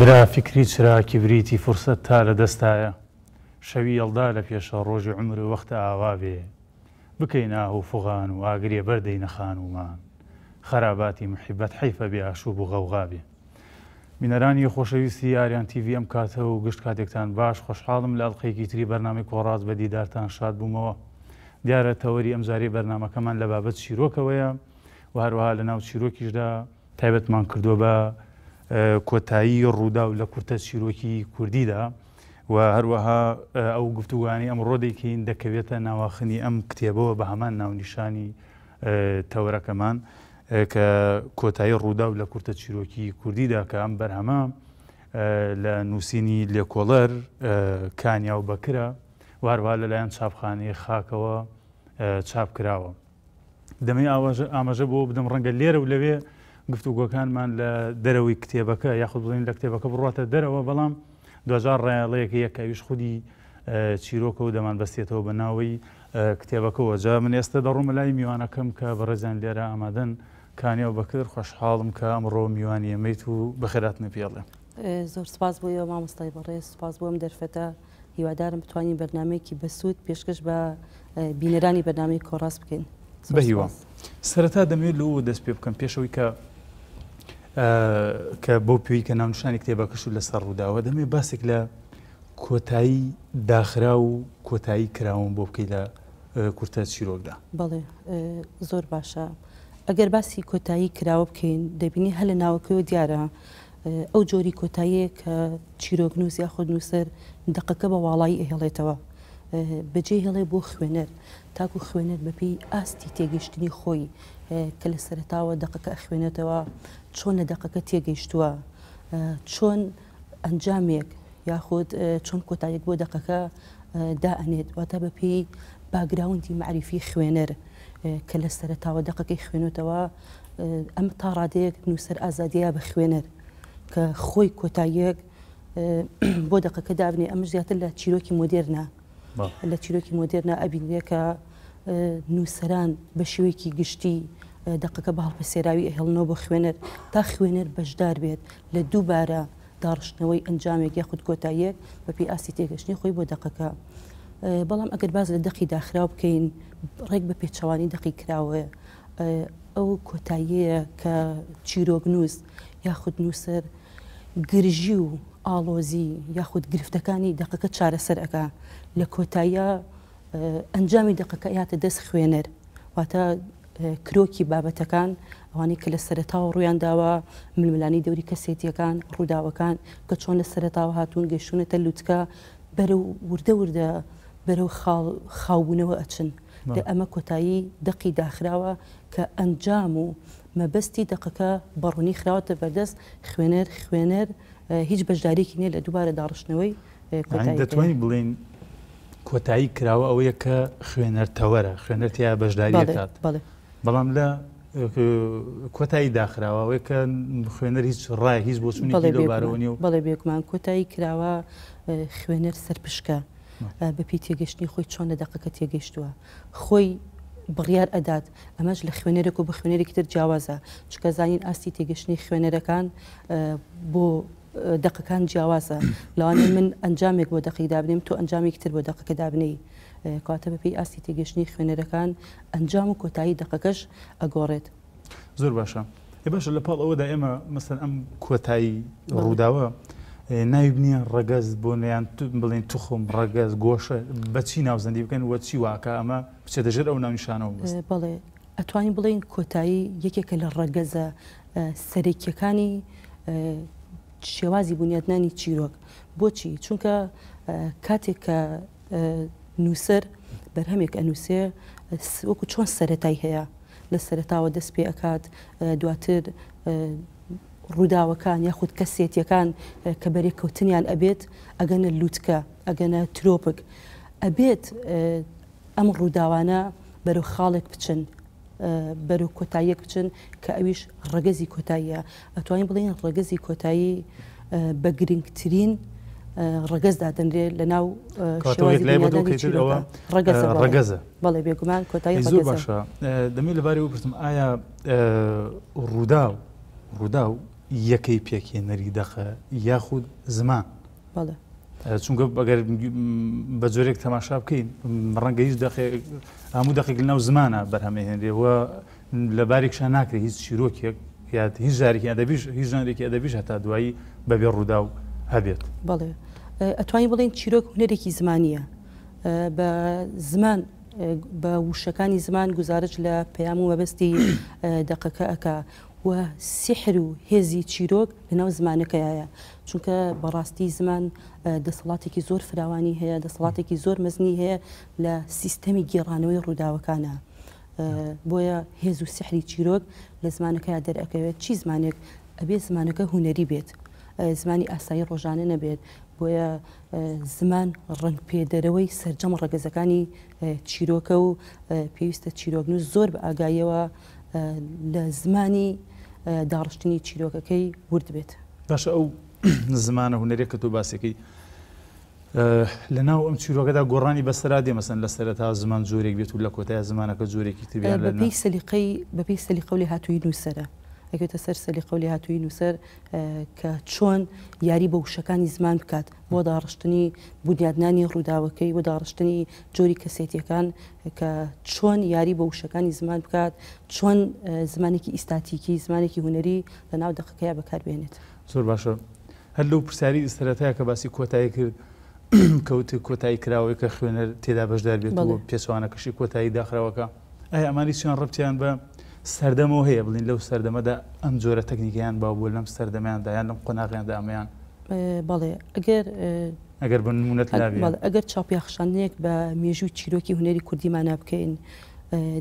درا فکری چرا کیبریتی فرسەت تا لە دەستایە شەوی ئەڵدا لە پێشە ڕۆژی عمر وەختە ئاوا بێ بکەین ناه و فغان و ئاگرێ بەردەی نەخان ومان خراباتی مححبەت حیفە بێ ئاشوب و غەوغا بێ مینەرانی خۆشەویستی یاریان تیVM کاتە و گشت کاتێکتان باش خۆشحاڵم لە ئەڵلقەیەکی تری بەرنامی کۆڕاز بە دیدارتان شاد بوومەوە دیارە تەوەری ئەمزاری بەرنمەکەمان لە بابەت چیرۆکەوەیە و هەروەها لە ناو چیرۆکیشدا تایبەتمان کردو بە کۆتایی ڕوودا و لە کورتە چیرۆکی کوردیدا و هەروەها ئەو گفتوگانی ئەم ڕۆدێکین دەکەوێتە ناواخنی ئەم کتێبەوە بە هەمان ناونیشانی تەورەکەمان کە کۆتایی ڕوودا و لە کورتە چیرۆکی کوردیدا کە ئەم بەرهەما لە نووسینی لێکۆڵەر کانیا و بەکرە واروا لەلایەن چاپخانەی خاکەوە چاپ کراوە. دەمەی ئاماژە بۆ بدەم ڕەنگە لێرە و لەوێ گفتوگۆکانمان لە دەرەوەی کتێبەکە یاخود بڵین لە کتێبەکە بڕاتە دەرەوە بەڵام دوجار ڕایڵەیەک یەکەویش خودی چیرۆکە و دەمان بەستێتەوە بە ناوەی کتێبەکەەوە جا من ئێستا دەڕوومە لای میوانەکەم کە بەڕێزان لێرە ئامادەن کانیەوە بەکرد خۆشحاڵم کە ئەمڕۆ میوانی ئەمەیت و بەخێرات نپیاڵێ زۆر سپاس بۆیەوە مامۆستای بەڕێز سپاس بۆم دەرفەتە هیوادارم بتوانین بەرنمێکی بەسوود پێشکەش بە بینەرانی بەنامی کۆڕاست بکەین بەهیوە سەرەتا دەمێت لەو دەست پێ بکەم پێشەوەی کە کە بۆ پێوی کە ناونشانی کتێبە کەشو لەسەر ڕووداوە دەمێ باسێک لە کۆتایی داخرا و کۆتایی کراون بۆ بکەی لە کورتە چیرۆکدا بەڵێ زۆر باشە ئەگەر باسی کۆتایی کراوە بکەین دەبینی هەل لە ناوەکەەوە دیارە ئەو جۆری کۆتاییە کە چیرۆکنووس یا خودنووسەر دقەکە بە واڵایی ئەهێڵێتەوە بەجێ هێڵێ بۆ خوێنەر تاکو خوێنەر بەپی ئاستی تێگەشتنی خۆی کە لە سەرتاوە دقەکە خوێنێتەوە چۆنە دقەکە تێگەیشتووە چۆن ئەنجامێک یاخود چۆن کۆتایەک بۆ دقەکە دا ئەنێت واتە بەپی باگراونتی معریفی خوێنەر کە لە سەرتاوە دقەکەی خوێنێتەوە ئەم تا ڕادەیەک نووسەر ئازادیە بە خوێنەر کە خۆی کۆتاییەک بۆ دقەکە دابنێ ئەمە زیاتر لە چیرۆکی مدررنە لە چیرۆکی مدرنا ئەبینێ کە نووسران بە شێوەیەکی گشتی دقەکە بە هەڵپەسێراوی ئەهێڵنەوە بۆ خوێنەر تا خوێنەر بەشدار بێت لە دووبارە داڕشتنەوەی ئەنجامێک یا خود کۆتاییەک بەپی ئاسی تێگەشتنی خۆی بۆ دقەکە بەڵام ئەگەر باز لە دەقی داخرا بکەین ڕێک بە پێچوانی دقی کراوە ئەو کۆتاییەیە کە چیرۆک نووس یاخود نووسەر گرژی و ئالۆزی یاخود گرفتەکانی دقەکە چارەسەر ئەەکە لە کۆتاییە ئەنجامی دقەکە یاتە دەست خوێنەر واتە کرۆکی بابەتەکان ئەوانی کە لە سەرتاوە ڕویان داوە ململانی دەوری کەسێتیەکان ڕووداوەکان کە چۆن لە سەرتاوە هاتوون گەیشتونەتە لووتکە بەرە وردە وردە بەرەو خاوبوونەوە ئەچن لە ئەمە کۆتایی دەقی داخراوە کە ئەنجام و مەبەستی دقەکە بەڕوونی خراوەتە بەردەست خوێنەر خوێنەر هیچ بەشدارێکی نییە لە دووبارە داڕشتنەوەی دەتوانانی بڵێن کۆتایی کراوە ئەوەیە کە خوێنەرتەوەرە خوێنەرتیا بەشداریکات بەڵام لە کۆتایی داخراوەوەی کە خوێنەر هیچ ڕای هیچ بۆ سونیبارەوەنی و بەڵێ بێکمان کۆتایی کراوە خوێنەر سەرپشکە بە پێی تێگەشتنی خۆی چۆن لە دقەکە تێگەشتووە خۆی بڕیار ئەدات ئەمەش لە خوێنەرێک و بە خوێنەرێکی تر جیاوازە چکە زانین ئاستی تێگەشتنی خوێنەرەکان بۆ دقەکان جیاوازە لەوانی من ئەنجامێک بۆ دقی دابنیم تۆ ئەنجامێک تر بۆ دقەکە دابنی کاتە بەپی ئاستی تێگەشتنی خوێنەرەکان ئەنجام و کۆتایی دقەکەش ئەگۆڕێت زۆر باشە ێ باشە لە پاڵ ئەوەدا ئێمە مەسەر ئەم کۆتایی ڕووداوە ناویبنیە ڕگەز بۆ نیان بڵین توخم ڕگەز گۆشە بەچی ناوزەندی بکەن وە چی واکە ئەمە بچێ دەژێت ئەو ناونیشانەوە بڵێ ئەتوانین بڵین کۆتایی یەکێکە لە ڕگەزە سەرێکیەکانی شێوازی بنیادنانی چیرۆک بۆچی چونکە کاتێک کە نووسەر بەرهەمێک ئەنووسێ وەکو چۆن سەتای هەیە لە سەرتاوە دەست پێ ئەکات دواتر ڕووداوەکان یاخود کەسێتیەکان کە بەرێککەوتنیان ئەبێت ئەگەنە لووتکە ئەگەنە ترۆپک ئەبێت ئەم ڕووداوانە بەرەو خاڵێک بچن بەرە کۆتاییەک بچن کە ئەویش ڕگەزی کۆتاییە ئەتوانین بڵین ڕگەزی کۆتایی بە گرنگترین ڕگەزدا دەنرێت لە ناو ڕگەزە بەڵێ بێگومان کۆتایی زۆر باشە دەمێت لەبارەی وپرتم ئایا ڕوودا و ڕوودا و یەکەی پێکێنەری دەخە یاخود زمان بەڵێ چونکە ئەگەر بە جۆرێک تەماشا بکەین ڕەنگە هیچ هەموو دقیق لەناو زمانە بەرهەمێهێنێ وە لەبارێکشە ناکرێت هیچ چیرۆکێک یا هیچ ژارێکی ئەدەبیش هیچ ژانێکی ئەدەبیش هەتا دوایی بەبێ ڕوودا و هەبێت بڵێ ئەتوانی بڵێن چیرۆک هوەرێکی زمانیە بە زمان بە وشەکانی زمان گزارش لە پەیام و مەبەستی دقەکە ئەکا و سحر و هێزی چیرۆک لەناو زمانەکەیە چونکە بەڕاستی زمان دەسەڵاتێکی زۆر فراوانی هەیە دەسەڵاتێکی زۆر مەزنی هەیە لە سیستەمی گێڕانەوەی ڕووداوەکانە. بۆیە هێز و سحری چیرۆک لە زمانەکە دەرەکەوێت چی زمانێک ئەبێ زمانەکە هوەری بێت زمانی ئاسایی ڕۆژانە نەبێت بۆیە زمان ڕنگپێدەرەوەی سرجەم ڕگەزەکانی چیرۆکە و پێویستە چیرۆگن و زۆر بە ئاگایەوە لە زمانی داڕشتنی چیرۆکەکەی ورد بێت. باشە ئەو زمانە هوەرێک کە تۆ باسەکەی لە ناو ئەم چیرۆگەدا گۆڕانی بەسەرا دێ مەسن لە سەرەتا زمان زۆرێک بێت و لە کۆتای زمانەکە زۆرێکی تریان لە سلیقی بەپی سلیقەولی هاتووی نووسرە. ئەگوێتە سەر سەلیقەولی هاتووی نووسەر کە چۆن یاری بە وشەکانی زمان بکات بۆ داڕشتنی بنیادنانی ڕووداوەکەی و داڕشتنی جۆری کەسێتیەکان کە چۆن یاری بە وشەکانی زمان بکات چۆن زمانێکی ئیستاتیکی زمانێکی هوەری لە ناو دەقەکەی بەکاربێنێت زۆر باشە هەر لەو پرسیاری ئسترەتەیە کە باسی کۆتایی کرد کەوت کۆتایی کراوەی کە خوێنەر تێدا بەشدار بێت بۆ پێسوانەکەشی کۆتایی داخراوەکە ئەی ئەمانی سویان ڕپتیان بە سەردەمەوە هەیە بڵین لەو سەردەمەدا ئەم جۆرە تەکنیکیان با بۆ لەم سەردەمیاندا یان لەم قۆناغیاندا ئەمەیان بەڵێ ئەگەر ئەگەر بنمونەت ئەگەر چاپیاخشانەیەک بە مێژوو چیرۆکی هوەری کوردیمانە بکەین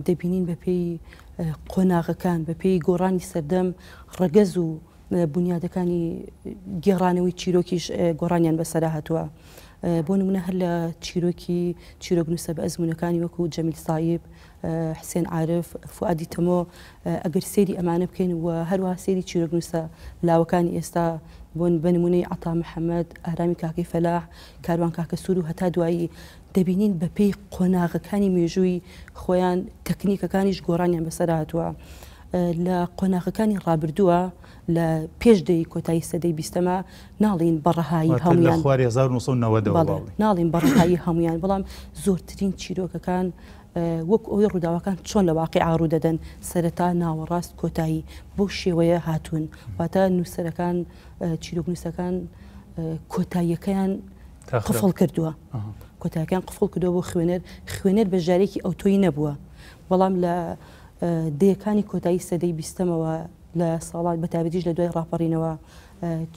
دەبینین بە پێی قۆناغەکان بە پێی گۆڕانی سەردەم ڕگەز و بنیادەکانی گێڕانەوەی چیرۆکیش گۆڕانیان بەسەرا هاتووە. بۆ نمونە هەر لە چیرۆکی چیرۆگنووسە بە ئەزمونونەکانی وەکو جەمیل سایب حسێن عاعرف فعادی تەمۆ ئەگەر سێری ئەمانە بکەین و هەروە سێری چیرۆگنووسە لاوەکانی ئێستا بۆن بنمونەی عتا محەممەد ئارامی کاکەی فەلاح کاروان کاکە سوور و هەتا دوایی دەبینین بەپی قۆناغەکانی مێژووی خۆیان تەکنیکەکانیش گۆڕانیان بەسەر هاتووە. لە قۆناغەکانی ڕابردووە لە پێشدەی کۆتایی سەدەی بیستەمە ناڵین بەڕەهایی هەمویان ناڵین بەڕهایی هەمویان بەڵام زۆرترین چیرۆکەکان وەک ئەوی ڕووداوەکان چۆن لە واقعی ئارو دەدەن سەرەتا ناوەڕاست کۆتایی بۆ شێوەیە هاتوون واتە نووسەرەکان چیرۆک نووسەکان کۆتاییەکەیان قفڵ کردووە کۆتاکان قفڵ کردو بۆ خوێنەر خوێنەر بەژارێکی ئەوتۆی نەبووە بەڵام لە دەیەکانی کۆتایی سەدەی بیستەمەوە لە ساڵات بەتابدیش لە دوای ڕاپەڕینەوە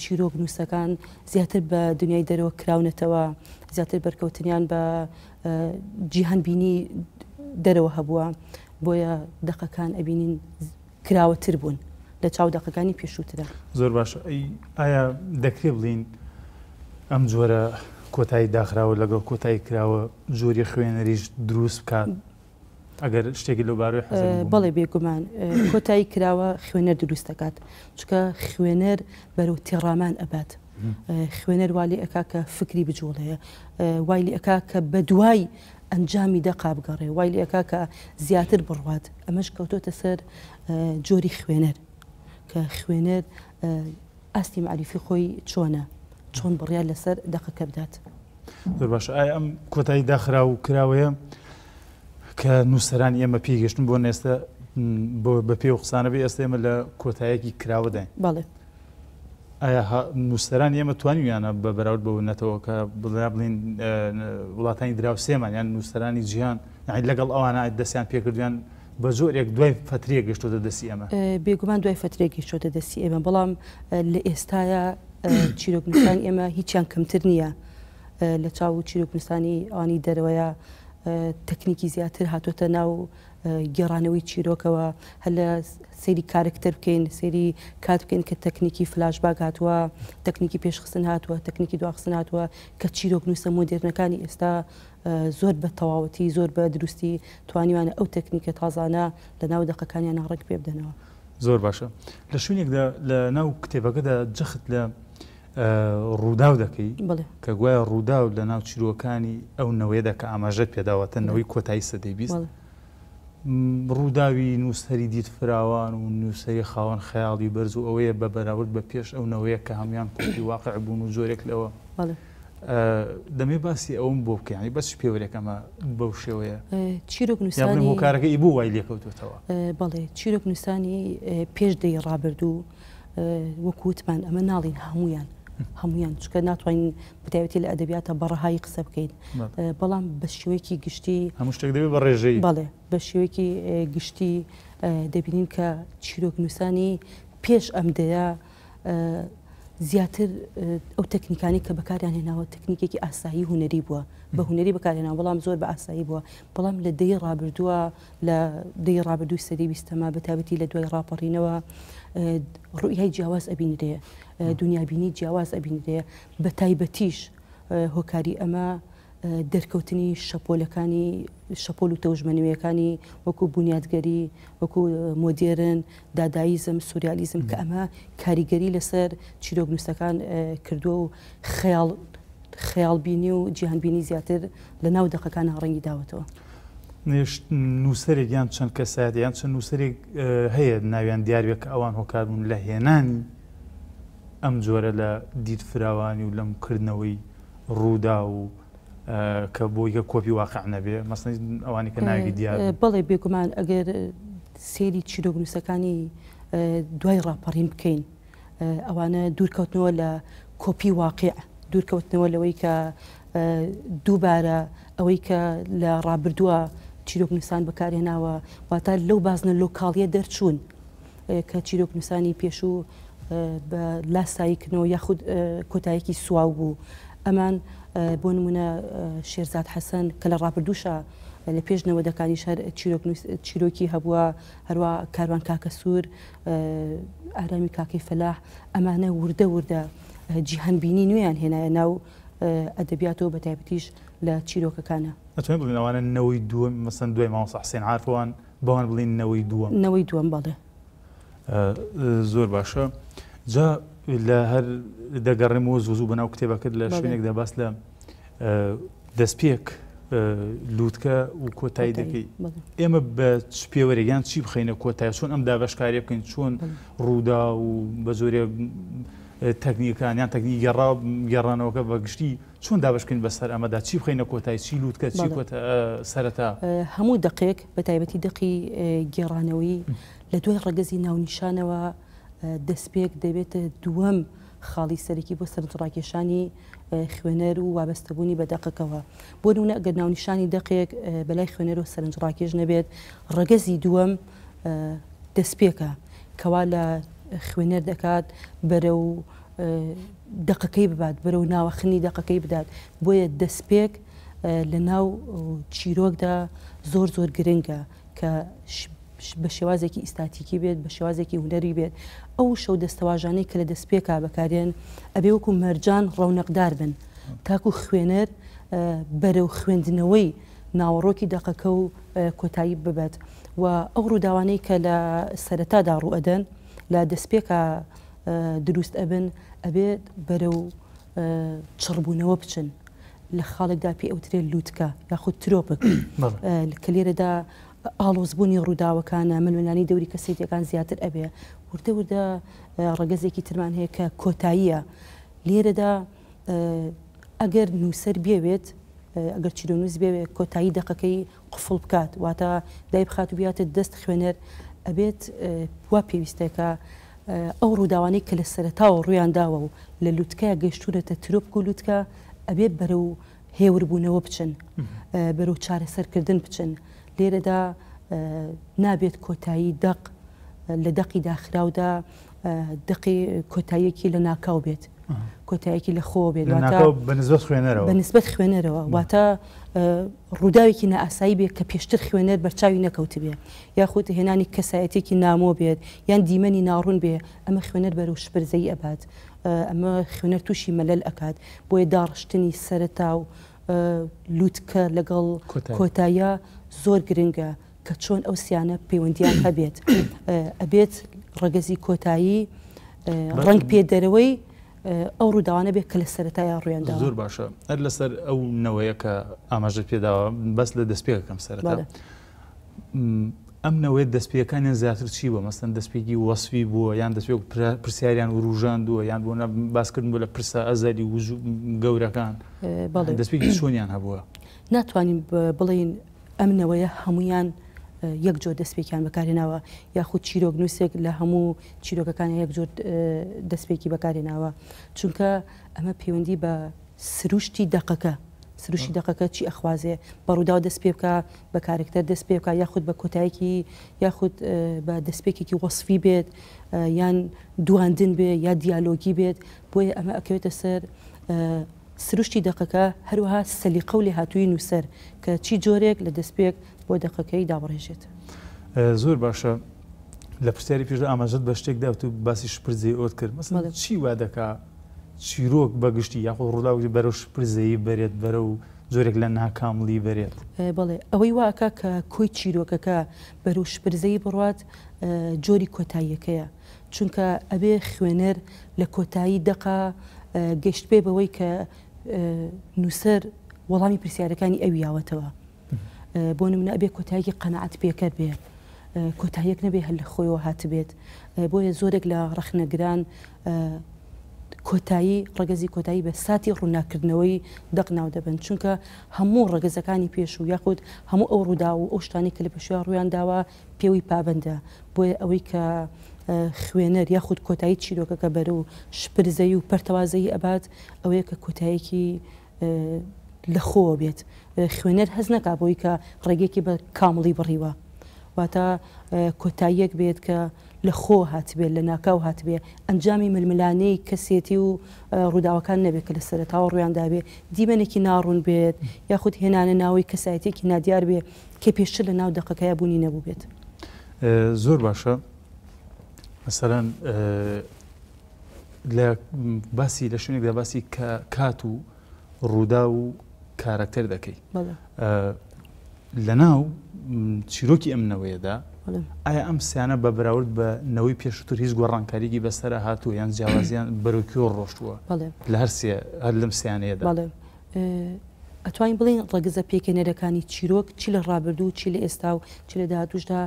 چیرۆک نووسەکان زیاتر بە دنیای دەرەوە کراونەتەوە زیاتر بەرکەوتنیان بە جیهانبینی دەرەوە هەبووە بۆیە دەقەکان ئەبینین کراوەتر بوون لە چاو دەقەکانی پێشووتدا زۆر باش ئایا دەکرێ بڵین ئەم جۆرە کۆتایی داخراوە لەگەڵ کۆتایی کراوە جۆری خوێنەریش دروست بکات ئەگەر شتێکی لەبارەی بەڵێ بێگومان کۆتایی کراوە خوێنەر دروست دەکات چکە خوێنەر بەرەو تێڕامان ئەبات خوێنەر والی ئەکا کە فکری بجوڵەیە وایلی ئەکا کە بە دوای ئەنجامی دەقا بگەڕێ وایلی ئەکا کە زیاتر بڕوات ئەمەش کەوتۆتە سەر جۆری خوێنەر کە خوێنەر ئاستی معریفی خۆی چۆنە چۆن بڕیان لەسەر دەقەکە بدات. باش ئایا ئەم کۆتایی داخرا و کراوەیە کە نووسران ئێمە پێگەشتن بۆ نێستا بە پێ و قسانەبێ ئێستا ئێمە لە کۆتایەکی کراوەدەین بەڵێ ئایا نووسران ئێمە توانیانە بە بەراورد بەەوە نەتەوە کە بڵیا بڵین وڵاتانی دراو سێمان یان نووسرانی جیان لەگەڵ ئەوانە دەستیان پێکردیان بە زۆرێک دوای فترێک گەشتۆتە دەستی ئەمە بێگومان دوای فترێکی شۆتە دەستی ئێمە بەڵام لە ئێستاە چیرۆکنستان ئێمە هیچیان کەمتر نییە لە چاو و چیرۆکنستانی ئانی دەرەوەیە تەکنیکی زیاتر هاتوتە ناو گێڕانەوەی چیرۆکەوە هەل لە سەیری کارکتەر بکەین سەیری کات بکەین کە تەکنیکی فلاشباگ هاتووە تەکنیکی پێشخستن هاتووە تەکنیکی دواخستن هاتووە کە چیرۆک نووسە مۆدررنەکانی ئێستا زۆر بە تەواوەتی زۆر بە دروستی توانیوانە ئەو تەکنیکە تازانە لە ناو دقەکانیان ڕێک پێ بدەنەوە زۆر باشە لە شوێنێکدا لە ناو کتێبەکەدا جەخت لە ڕووداو دەکەی کە گوایە ڕووداو لە ناو چیرۆکانی ئەو نەوەیەدا کە ئاماژە پێداوەتە نەوەی کۆتایی سەدەیبیست ڕووداوی نووسری دیت فراوان و نووسری خاوەن خەیاڵی بەرز و ئەوەیە بە بەراورد بە پێش ئەو نەوەیە کە هەمیان کوردی واقع بوون و زۆرێک لەوە دەمێ باسی ئەوم بۆ بکەینی بەس پێوەێکەمە بەو شێوەیە چیرۆک نووسانی کارەکەی بوو وای لێکەوتوتەوە بەڵێ چیرۆک نووسانی پێش دەی ڕابرد و وەکووتمان ئەمە ناڵین هەمویان هەمویان چکە ناتوانین بتاوێتی لە ئەدەبیاتە بەڕەهای قسە بکەین بەڵام بە شێوەیەکی گشتی هەموو شتێک دەبێت بە ڕێژەی بەڵێ بە شێوەیەکی گشتی دەبینین کە چیرۆک نووسانی پێش ئەمدەیە زیاتر ئەو تەکنیکانی کە بەکاریان هێناوە تەکنیکێکی ئاسایی هوەری بووە بە هوەری بەکارێنەوە بەڵام زۆر بە ئاسایی بووە بەڵام لە دەی ڕابردووە لە دەی ڕابردوو سەری بیستەما بەتابەتی لە دوای ڕاپەڕینەوە ڕوئیای جیاواز ئەبینرێ دنیابینی جیاواز ئەبینرێ بە تایبەتیش هۆکاری ئەمە دەرکەوتنی شەپۆلەکانی شەپۆل و تەژمەنوەکانی وەکو بنیادگەری وەکو مۆدێرن داداییزم سوریالیزم کە ئەمە کاریگەری لەسەر چیرۆگنووسەکان کردووە و خەیاڵ خەیاڵبینی و جیهانبینی زیاتر لە ناو دقەکان ڕەنگی داوەتەوە. نووسەرێک یان چەند کەسات یان چەند نووسەرێک هەیە ناویان دیارێک ئەوان هۆکاربوون لە هێنانی ئەم جۆرە لە دیت فراوانی و لەم کردنەوەی ڕوودا و کە بۆ یە کۆپی واقع نەبێ مەسن ئەوانی کە ناوی دیار بەڵێ بێگومان ئەگەر سێری چیرۆگنووسەکانی دوای ڕاپەڕین بکەین ئەوانە دوورکەوتنەوە لە کۆپی واقع دوورکەوتنەوە لەوەی کە دووبارە ئەوەی کە لە ڕابردووە چیرۆک نووسان بەکارهێناوە واتە لەو بازنە لۆکاڵیە دەرچوون کە چیرۆک نووسانی پێش و بە لاساییکنەوە یاخود کۆتایەکی سواو بوو ئەمان بۆ نمونە شێرزاد حەسەن کە لە ڕاپردووشە لە پێشنەوەدەکانی شەر چیرۆکی هەبووە هەروە کاروان کاکە سوور ئارامی کاکی فەلاح ئەمانە وردە وردە جیهنبینی نوێیان هێنایە ناو ئەدەبیاتەوە بە تایبەتیش لە چیرۆکەکانە نتوانین بڵین ئەوانە نەوەی دووەم مەسن دوێ ماوەسە حسێن عرفوان بەوان بڵین نەوەی دووەم نەوەی دووەم بەڵێ زۆر باشە جا لە هەر دەگەڕێم و زوزوو بەناو کتێبەکرد لە شوێنێک دەباس لە دەستپێک لووتکە و کۆتایی دەکەی ئێمە بە پێوەرەیان چی بخینە کۆتای چۆن ئەم دابشکاری بکەین چۆن ڕوودا و بە زۆرێ تەکنیکانیان تەکنی گەڕا گەڕانەوەکە بە گشتی چۆن دابشکن بەسەر ئەمەدا چی بخینە کۆتای چی لووتکە چی سەرەتا هەموو دقێک بە تایبەتی دقی گێڕانەوەی لە دوای ڕگەزی ناونیشانەوە دەستپێک دەبێت دووەم خاڵی سەرەکی بۆ سەرڕاکێشانی خوێنەر و وابستەبوونی بە دەقەکەەوە بۆ نونە ئەگەر ناونیشانی دقێک بەلای خوێنەر و سەرنجڕاکێژ نەبێت ڕگەزی دووەم دەستپێکە کەوا لە خوێنەر دەکات بەرە و دقەکەی ببات بەرە و ناوەخنی دقەکەی بدات بۆیە دەستپێک لە ناو چیرۆکدا زۆر زۆر گرنگە کە بە شێوازێکی ئیستاتیکی بێت بە شێوازێکی هوەری بێت ئەو شەو دەستەواژانەی کە لە دەستپێکا بەکارێن ئەبێ وەکو مەرجان ڕەونەقدار بن تاکو خوێنەر بەرەو خوێندنەوەی ناوەڕۆکی دقەکە و کۆتایی ببێت و ئەو ڕووداوانەی کە لە سەرەتادا ڕوئدەن لە دەستپێکە دروست ئەبن ئەبێت بەرە و چڕبوونەوە بچن لە خاڵێکدا پێ ئەوترێ لووتکە یاخود ترۆپک کە لێرەدا ئالۆزبوونی ڕووداوەکانە منوێنانی دەوری کەسێتەکان زیاتر ئەبێ وردە وردە ڕگەزێکی ترمان هەیە کە کۆتاییە لێرەدا ئەگەر نووسەر بێوێت ئەگەر چیرۆنووس بێوێت کۆتایی دقەکەی قفڵ بکات واتە دای بخات و بیاتە دەست خوێنەر ئەبێت وا پێویستێکە ئەو ڕووداوانەی کە لە سەرتاوە ڕوویانداوە و لە لووتکای گەشتورەتە ترۆپک و لووتکە ئەبێت بەرە و هێوربوونەوە بچن بەرەو چارەسەرکردن بچن لێرەدا نابێت کۆتایی دق لە دەقی داخراودا دقی کۆتاییەکی لە ناکاو بێت کۆتایەکی لە خۆ بێت بنسبت خوێنەرەوە بەنسبت خوێنەرەوە واتە ڕووداوێکی نائسایی بێت کە پێشتر خوێنەر بەرچاوی نەکەوت بێ یاخود هێنانی کەسایەتێکی نامۆ بێت یان دیمەنی ناڕوون بێ ئەمە خوێنەر بەرەو شپرزەی ئەبات ئەمە خوێنەر تووشی مەلەل ئەکات بۆیە داڕشتنی سەرتا و لووتکە لەگەڵ کۆتایە زۆر گرنگە کە چۆن ئەو سیانە پەیوەندیان هەبێت ئەبێت ڕگەزی کۆتایی ڕنگ پێدەرەوەی ئەو ڕووداوانە بێ کە لە سەرەتایە ڕوێندا زۆر باشە ئەر لەسەر ئەو نەوەیە کە ئاماژت پێداوە بەس لە دەستپێکەکەم سەرەتا ئەم نەوەیە دەستپیەکانیان زیاتر چی بووە مەستەن دەستپێکی وەسوی بووە یان دەستپێک پرسیاریان وروژاندووە یان بۆ باسکردن بۆ لە پرسە ئەزاری گەورەکان دەستپێکی چۆنیان هەبووە ناتوانین بڵین ئەمنەوەیە هەمویان یەک جۆر دەستپێکیان بەکارێناوە یاخود چیرۆک نووسێک لە هەموو چیرۆکەکان یەک جۆر دەستپێکی بەکارێناوە چونکە ئەمە پەیوەندی بە سروشتی دقەکە سروشی دقەکە چی ئەخوازێ بەڕوودا دەست پێ بکە بە کارکتەر دەست پێ بکە یاخود بە کۆتایکی یاخود بە دەستپێکێکی وەصفی بێت یان دواندن بێ یا دیالۆگی بێت بۆیە ئەمە ئەکەوێتە سەر سروشتی دقەکە هەروەها سەلیقە و لێ هاتووی نووسەر کە چی جۆرێک لە دەستپێک بۆ دقەکەی دابڕێژێت زۆر باشە لە پرسیاری پێشدا ئاماژت بە شتێک داوت و باسی شپرزی ئۆت کرد مەسم چی وا دەکا چیرۆک بەگشتی یاخۆ ڕووداوی بەرەو شپرزەیی بەرێت بەرە و زۆرێک لە ناکاملی بەرێت بڵێ ئەوەی واکە کە کۆی چیرۆکەکە بەرەو شپرزەی بڕات جۆری کۆتاییەکەیە چونکە ئەبێ خوێنەر لە کۆتایی دقا گەشت پێ بەوەی کە نووسەر وەڵامی پرسیارەکانی ئەویاوەتەوە بۆ نمونە ئەبێ کۆتاییکی قەنەعات پێکە بێ کۆتاییەک نەبێ هەل لە خۆیەوە هات بێت بۆیە زۆرێک لە ڕخنەگران کۆتایی ڕگەزی کۆتایی بە ساتی ڕووناکردنەوەی دەقناو دەبن چونکە هەموو ڕگەزەکانی پێش و یاخود هەموو ئەو ڕوودا و ئەو شتانی کە لە پێشوە ڕویان داوە پێوی پابندە بۆیە ئەوەی کە خوێنەر یاخود کۆتایی چیرۆکەکە بەرە و شپرزەی و پەرتەوازایی ئەبات ئەوەیە کە کۆتایەکی لەخۆ بێت خوێنەر هەز نەکا بۆی کە ڕێگێکی بە کامڵی بڕیوە واتە کۆتاییەک بێت کە لە خۆ هاتبێت لە ناکاو هاتبێ ئەنجامی ململانەی کەسێتی و ڕووداوەکان نەبێت کە لە سەرتاوە ڕویان دابێ دیمەنێکی ناڕوون بێت یاخود هێنانە ناوەی کەسایەتێکی نادیار بێ کە پێشتر لە ناو دقەکەی بوونی نەبوو بێت زۆر باشە مەسەرەن لە باسی لە شوێنێکدا باسی کات و ڕوودا و کارکتەر دەکەی لە ناو چیرۆکی ئەمنەوەیەدا ئایا ئەم سیانە بە براورد بە نەوەی پێشتر هیچ گۆڕانکاریی بەسرە هاتووە یان جیاوازیان بەرەکیۆ ڕۆشتووە لە هەرسێ هەر لەم سیانەیەدا ئەتوانین بڵین ڕگزە پێکەنێرەکانی چیرۆک چی لە ڕابردوو چی لە ئێستا و چی لە داهاتوشدا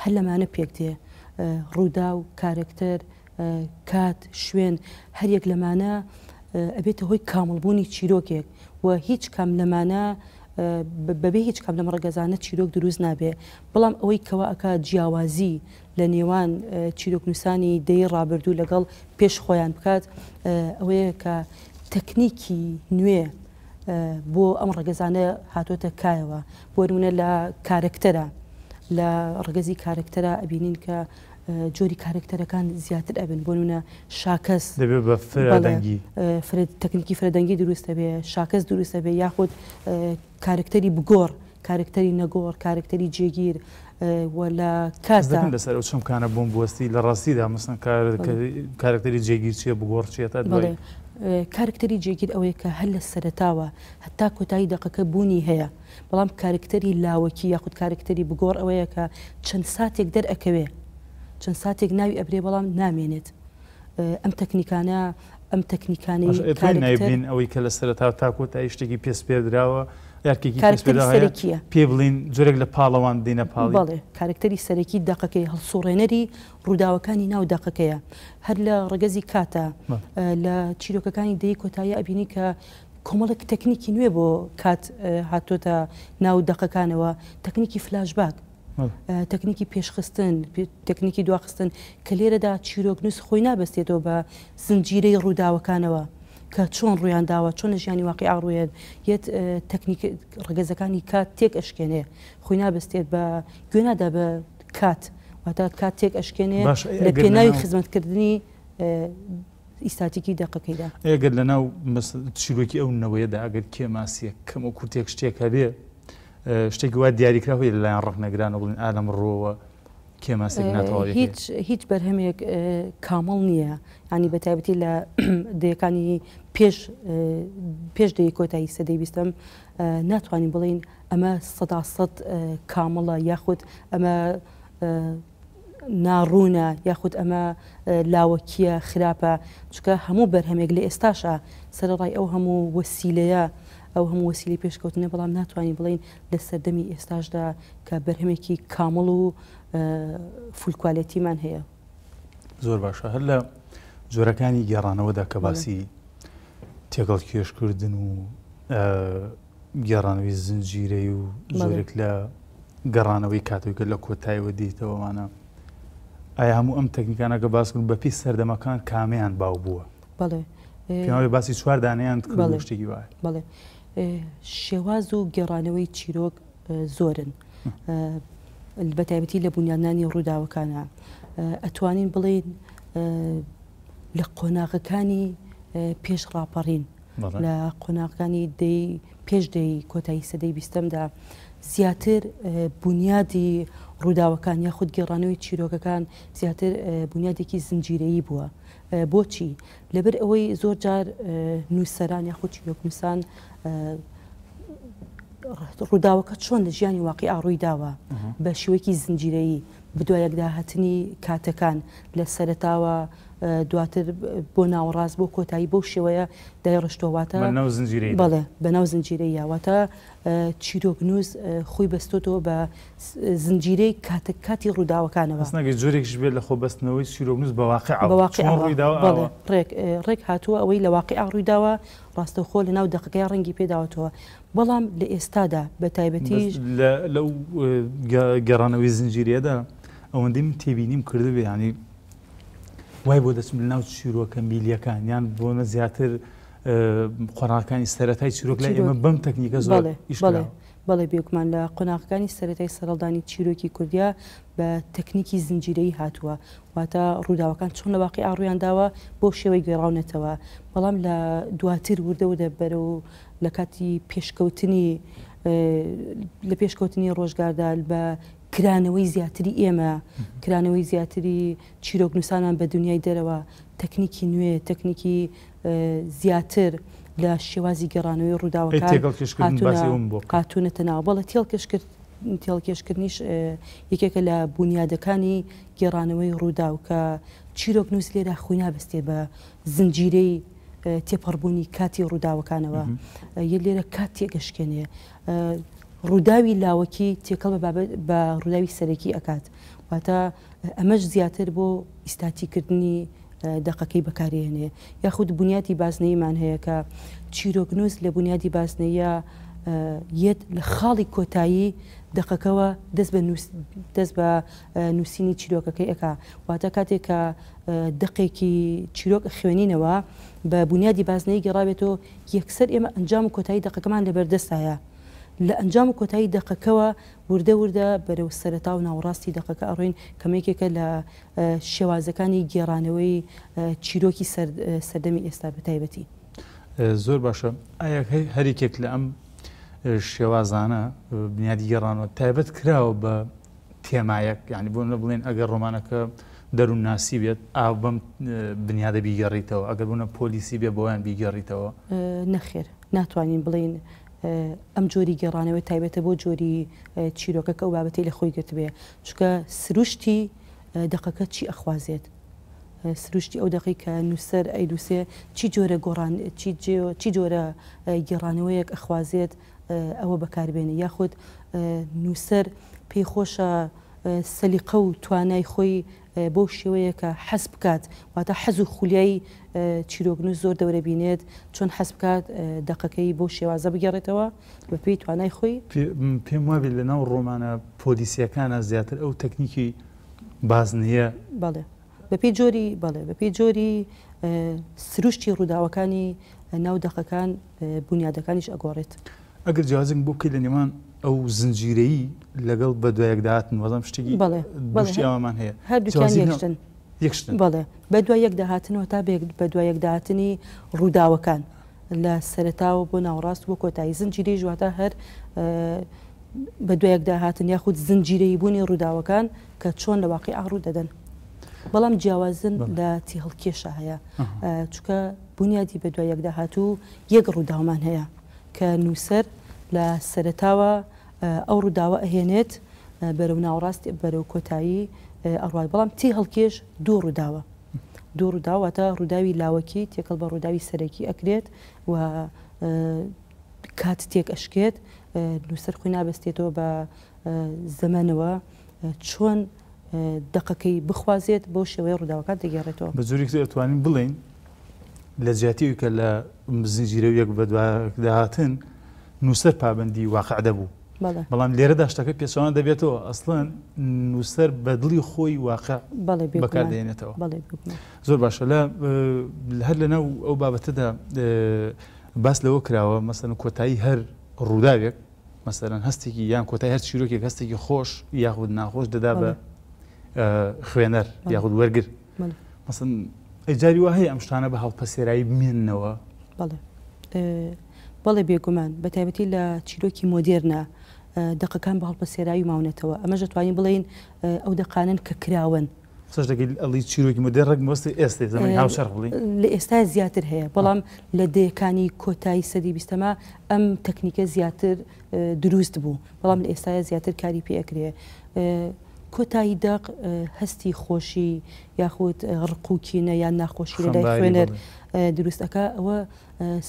هەر لەمانە پێکتێ ڕوودا و کارکتەر کات شوێن هەریەک لەمانە ئەبێتە هۆی کاملبوونی چیرۆکێک و هیچ کەم لەمانە بەبێ هیچ کەم لەم ڕگەزانە چیرۆک دروست نابێ بەڵام ئەوەی کەوا ئەکا جیاوازی لە نێوان چیرۆکنووسانی دەی ڕابردوو لەگەڵ پێش خۆیان بکات ئەوەیە کە تەکنیکی نوێ بۆ ئەم ڕگەزانە هاتۆتە کایەوە بۆرمونە لە کارکتەرە لە ڕگەزی کارکتەرە ئەبینین کە جۆری کارکتەرەکان زیاتر ئەبن بۆنە شاکەس تەکنیکی فرەدەنگی دروستە بێ شاکەس دروستە بێ یاخود کارکتەری بگۆڕ کارکتەری نەگۆڕ کارکتەری جێگیر ولا کاس لەسەر ئەو چمکانە بۆم بوەستی لە ڕاستیدا مەسن کارکتەری جێگیر چیە بگۆڕ چێت کارکتەری جێگیر ئەوەیە کە هەر لە سەرتاوە هەتا کۆتایی دقەکە بوونی هەیە بەڵام کارکتەری لاوەکی یاخود کارکتەری بگۆڕ ئەوەیە کە چەند ساتێک دەرەکەوێ چەند ساتێک ناوی ئەبرێ بەڵام نامێنێت ئەم تەکنیکانە ئەم تەکنیکانەیبین ئەوەی کە لە سەرتا تاکوت تا شتێکی پێس پێدراوە یاکێکیە پێ بڵین جۆرێک لە پاڵەوان دینە پاڵ بەڵێ کارکتەری سەرەکی دەقەکەی هەڵسوڕێنەری ڕووداوەکانی ناو دەقەکەیە هەر لە ڕگەزی کاتە لە چیرۆکەکانی دەی کۆتایی ئەبینی کە کۆمەڵک تەکنیکی نوێ بۆ کات هاتۆتە ناو دەقەکانەوە تەکنیکی فلاشباک تەکنیکی پێشخستن تەکنیکی دواخستن کە لێرەدا چیرۆکنووس خۆی نابستێتەوە بە زنجیرەی ڕووداوەکانەوە کە چۆن ڕویان داوە چۆن ژیانی واقعی ئاڕوێت یەت ڕگەزەکانی کات تێک ئەشکێنێ خۆی نابستێت بە گوێنادا بە کات واتات کات تێک ئەشکێنێ لە پێناوی خزمەتکردنی ئیستاتیکی دقەکەیدا ئەگەر لە ناو چیرۆکی ئەو نەوەیەدا ئەگەر کێماسیە کەمە کورتێک شتێک هەبێ شتێکی وا دیاریکراوی لەلایەن ڕەخنەگرانە بڵین ئالم ڕۆوە کێماسێکناتەوە هیچ هیچ بەرهەمێک کامەڵ نییە ینی بە تایبەتی لە دەیەکانی پێش پێش دەی کۆتایی سەدەی بیستم ناتوانین بڵین ئەمە سەداسەد کامەڵە یاخود ئەمە ناڕوونە یاخود ئەمە لاوەکیە خراپە چکە هەموو بەرهەمێک لە ئێستاشە سەرڕای ئەو هەموو وەسیلەیە ئەو هەموو وسیلی پێشکەوتنە بەڵام ناتوانین بڵین لە سەردەمی ئێستاشدا کە بەرهمێکی کامەڵ و فولکوالەتیمان هەیە زۆر باشە هەر لە جۆرەکانی گێڕانەوەدا کە باسی تێگەڵ کێشکردن و گێڕانەوەی زنجیرەی و زۆرێک لە گەڕانەوەی کاتوکە لە کۆتایەوە دیتەوەمانە ئایا هەموو ئەم تەکنیکانە کە باسکن بەپی سەردەمەکان کامیان باو بووە بەڵێ باسی چواردانیان شتێکی وایە بڵێ شێواز و گێڕانەوەی چیرۆک زۆرن بەتایبەتی لە بنیانانی ڕووداوەکانە ئەتوانین بڵین لە قۆناغەکانی پێش ڕاپەڕین لە قۆناغەکانی دەی پێش دەی کۆتایی سەدەی بیستەمدا زیاتر بنیادی ڕووداوەکان یاخود گێڕانەوەی چیرۆکەکان زیاتر بنیادێکی زنجیرەیی بووە بۆچی لەبەر ئەوەی زۆر جار نووسەران یاخود چیرۆک نووسان ڕووداوەکە چۆن لە ژیانی واقعی ئاڕووی داوە بە شوەیەکی زنجیرەیی بدو یەکداهتنی کاتەکان لە سەرتاوە دواتر بۆ ناوەڕاست بۆ کۆتایی بۆ شێوەیە دای ڕشتۆواتە بەڵێ بەناو زنجیرەی یاواتە چیرۆکنووز خۆی بەستۆتەوە بە زنجیرەی کاتە کاتی ڕووداوەکانەوە نگە جۆرێکش بێت لە خۆ بەستنەوەی چیرۆکنوز بەواقعڕێک ڕێک هاتووە ئەوەی لە واقعی ئاڕوویداوە ڕاستەخۆ لە ناو دقەکەی ڕەنگی پێداوەتەوە بەڵام لە ئێستادا بە تایبەتی لە گەڕانەوەی زنجیرێدا. ئەوەندەیم تێبینیم کردبێ ینی وای بۆ دەچم لە ناو چیرۆکە میلیەکان یان بۆنە زیاتر قۆناغەکانی سەرەتای چیرۆک لە ئێمە بەم تەکنیکە زۆر ئیشڵێ. بەڵێ بێکمان لە قۆناغەکانی سەتای سەرڵدانی چیرۆکی کوردیا بە تەکنیکی زنجیرەی هاتووە واتە ڕووداوەکان چۆن لە واقعی ئاڕویان داوە بۆ شێوەی گێڕاونێتەوە بەڵام لە دواتر وردەودە بەرە و لە کاتی پێشکەوتنی لە پێشکەوتنی ڕۆژگاردال بە کرانەوەی زیاتری ئێمە کرانەوەی زیاتری چیرۆک نووسانان بە دنیای دەرەوە تەکنیکی نوێ تەکنیکی زیاتر لە شێوازی گەڕانەوەی ڕووداوەکان قاتونەتە ناوبڵە تێڵکەشکرد تێڵکێشکردنیش یەکێکە لە بنیادەکانی گێڕانەوەی ڕوودا و کە چیرۆک نووس لێرە خوینا بەستێ بە زنجیرەی تێپەڕبوونی کاتی ڕووداوەکانەوە یە لێرە کات تێگەشکێنێ ڕووداوی لاوەکی تێکەڵ بە ڕووداوی سەرەکی ئەکات واتە ئەمەش زیاتر بۆ ئیستاتیکردنی دقەکەی بەکارێنێ یاخود بنیاتی بازنەیمان هەیە کە چیرۆکنووس لە بنیادی بازنەیە یەت لە خاڵی کۆتایی دقەکەەوە دەست بە نووسینی چیرۆکەکەی ئەک واتە کاتێک کە دقێکی چیرۆک خوێنینەوە بە بنیادی بازنەی گەڕاوێتەوە یەکسەر ئێمە ئەنجام کۆتایی دقەکەمان لەبەردەستایە لە ئەنجام کۆتایی دقەکەەوە وردە وردە بەرەو سەرەتا و ناوڕاستی دقەکە ئەڕۆین کەمێکێکە لە شێوازەکانی گێڕانەوەی چیرۆکی سەردەمی ئێستا بەتایبەتی زۆر باشە ئایا هەریکێک لە ئەم شێوازانە بنیادی گێڕانەوە تایبەت کراوە بە تێمایەک ینی بۆن لە بڵێن ئەگەر ڕۆمانەکە دەروون ناسی بێت ئاو بەم بنیادە بیگەڕیتەوە ئەگەر بوونە پۆلیسی بێ بۆیان بیگەڕیتەوە نەخێر ناتوانین بڵین ئەم جۆری گێڕانەوەی تایبەتە بۆ جۆری چیرۆکە کە ئەو بابەتی لە خۆی گرت بێ چکە سروشتی دقەکە چی ئەخوازێت سروشتی ئەو دقی کە نووسەر ئەی دووسێ چی جۆرە گۆڕان چی جۆرە گێڕانەوەیەک ئەخوازێت ئەوە بەکاربێنە یاخود نووسەر پێی خۆشە سەلیقە و توانای خۆی بۆ شێوەیە کە حەز بکات واتە حەز و خولیایی چیرۆگن زۆر دەورە بینێت چۆن حەز بکات دقەکەی بۆ شێوازە بگەڕێتەوە بە پێی توانای خۆی پێم وابێت لە ناو ڕۆمانە پۆلیسیەکانە زیاتر ئەو تەکنیکی بازنیە بەڵێ بە پێی جۆری بەڵێ بە پێی جۆری سروشتی ڕووداوەکانی ناو دەخەکان بنیادەکانیش ئەگۆڕێت ئەگەر جیازنگ بۆ بکەیت لە نێوان ئەو زنجیرەی لەگەڵ بە دوایەکداهاتن وەڵام شتێکی بەڵێشتی ئەومان هەیە هەردووشتن بەڵێ بە دوای یەکداهاتنەوە تا بە دوای یەکداهاتنی ڕووداوەکان لە سەرتاوە بۆ ناوڕاست بۆ کۆتایی زنجیرەی ژواتە هەر بە دوایەکداهاتن یاخود زنجیرەی بوونی ڕووداوەکان کە چۆن لە واقعی ئاڕوو دەدەن بەڵام جیاوازن لە تی هەڵکێشە هەیە چکە بنیادی بە دوای یەکداهات و یەک ڕووداومان هەیە کە نووسەر لە سەرتاوە ئەو ڕووداوە ئەهێنێت بەرەو ناوڕاستی بەرەو کۆتایی ئەڕای بەڵام تی هەڵکێش دوو ڕووداوە دوو ڕووداواتە ڕووداوی لاوەکی تێکەڵ بە ڕووداوی سەرەکی ئەکرێت و کات تێک ئەشکێت نووسەر خۆی نابستێتەوە بە زەمەنەوە چۆن دقەکەی بخوازێت بۆ شێوەی ڕووداوەکان دەگەڕێتەوە بە زۆری دەتوانین بڵین لە زیاتیکە لە زنجیرە یەک بەداهاتن نووسەر پابندی واقعدە بوو بەڵام لێرەدا شتەکە پێسوانە دەبێتەوە ئەسڵەن نووسەر بەدلی خۆی واقع بەکاردێنێتەوە زۆر باشە لە هەر لەناو ئەو بابەتەدا باس لەوە کراوە مەسەن کۆتایی هەر ڕووداوێک مەسەرەن هەستێکی یان کۆتای هەر چیرۆکی هەستێکی خۆش یاخود ناخۆش دەدا بە خوێنەر یاخود وەرگر مەسن ئەجاری وهەیە ئەم شتانە بە هەڵپەسێرایی بمێننەوە بەڵێ بێگومان بە تایبەتی لە چیرۆکی مۆدررنە دقەکان بە هەڵپە سێراوی ماونێتەوە ئەمە ژەتوانین بڵین ئەو دەقانن کە کراون. ئەلی چیرۆکی مدە ڕێک مۆستی ئێستی لە ئێستا زیاتر هەیە بەڵام لە دێکانی کۆتایی سەدی بیستەما ئەم تەکنیکە زیاتر دروست بوو بەڵام لە ئێستاە زیاتر کاری پێکرێ. کۆتایی داق هەستی خۆشی یاخود ڕقوکینە یان ناخۆشی لەلای خوێنەر دروستەکە ئەوە